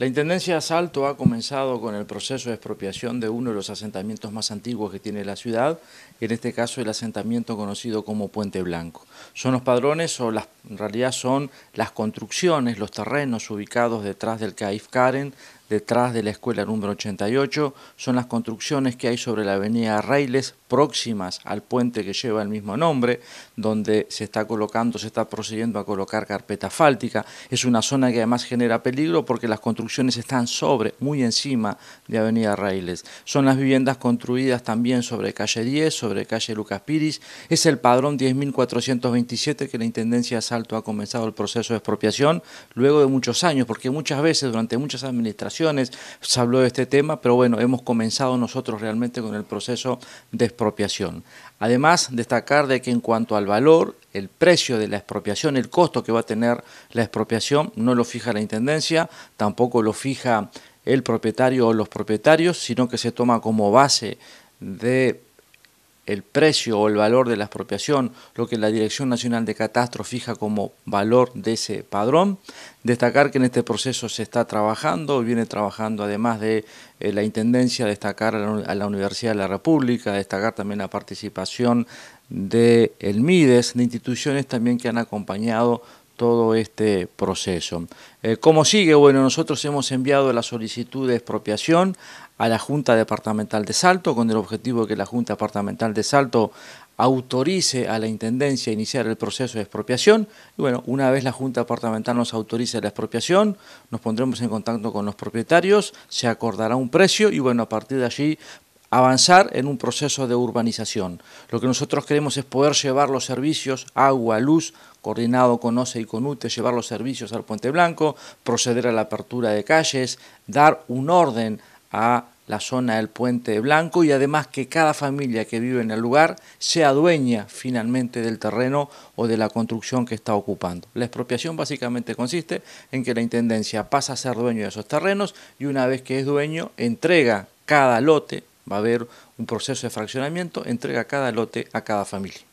La Intendencia de Asalto ha comenzado con el proceso de expropiación de uno de los asentamientos más antiguos que tiene la ciudad, en este caso el asentamiento conocido como Puente Blanco. Son los padrones o las, en realidad son las construcciones, los terrenos ubicados detrás del CAIF Karen, detrás de la escuela número 88, son las construcciones que hay sobre la avenida Reiles, próximas al puente que lleva el mismo nombre, donde se está colocando, se está procediendo a colocar carpeta fáltica. Es una zona que además genera peligro porque las construcciones están sobre, muy encima de avenida Reiles. Son las viviendas construidas también sobre calle 10, sobre calle Lucas Piris. Es el padrón 10.427 que la Intendencia de Salto ha comenzado el proceso de expropiación luego de muchos años, porque muchas veces durante muchas administraciones se habló de este tema, pero bueno, hemos comenzado nosotros realmente con el proceso de expropiación. Además, destacar de que en cuanto al valor, el precio de la expropiación, el costo que va a tener la expropiación, no lo fija la Intendencia, tampoco lo fija el propietario o los propietarios, sino que se toma como base de el precio o el valor de la expropiación, lo que la Dirección Nacional de Catastro fija como valor de ese padrón. Destacar que en este proceso se está trabajando, viene trabajando además de eh, la Intendencia, destacar a la Universidad de la República, destacar también la participación de el MIDES, de instituciones también que han acompañado todo este proceso. Eh, ¿Cómo sigue? Bueno, nosotros hemos enviado la solicitud de expropiación a la Junta Departamental de Salto con el objetivo de que la Junta Departamental de Salto autorice a la Intendencia a iniciar el proceso de expropiación. Y bueno, una vez la Junta Departamental nos autorice la expropiación, nos pondremos en contacto con los propietarios, se acordará un precio y bueno, a partir de allí avanzar en un proceso de urbanización. Lo que nosotros queremos es poder llevar los servicios, agua, luz, coordinado con OCE y con UTE, llevar los servicios al Puente Blanco, proceder a la apertura de calles, dar un orden a la zona del Puente Blanco y además que cada familia que vive en el lugar sea dueña finalmente del terreno o de la construcción que está ocupando. La expropiación básicamente consiste en que la Intendencia pasa a ser dueño de esos terrenos y una vez que es dueño entrega cada lote va a haber un proceso de fraccionamiento, entrega cada lote a cada familia.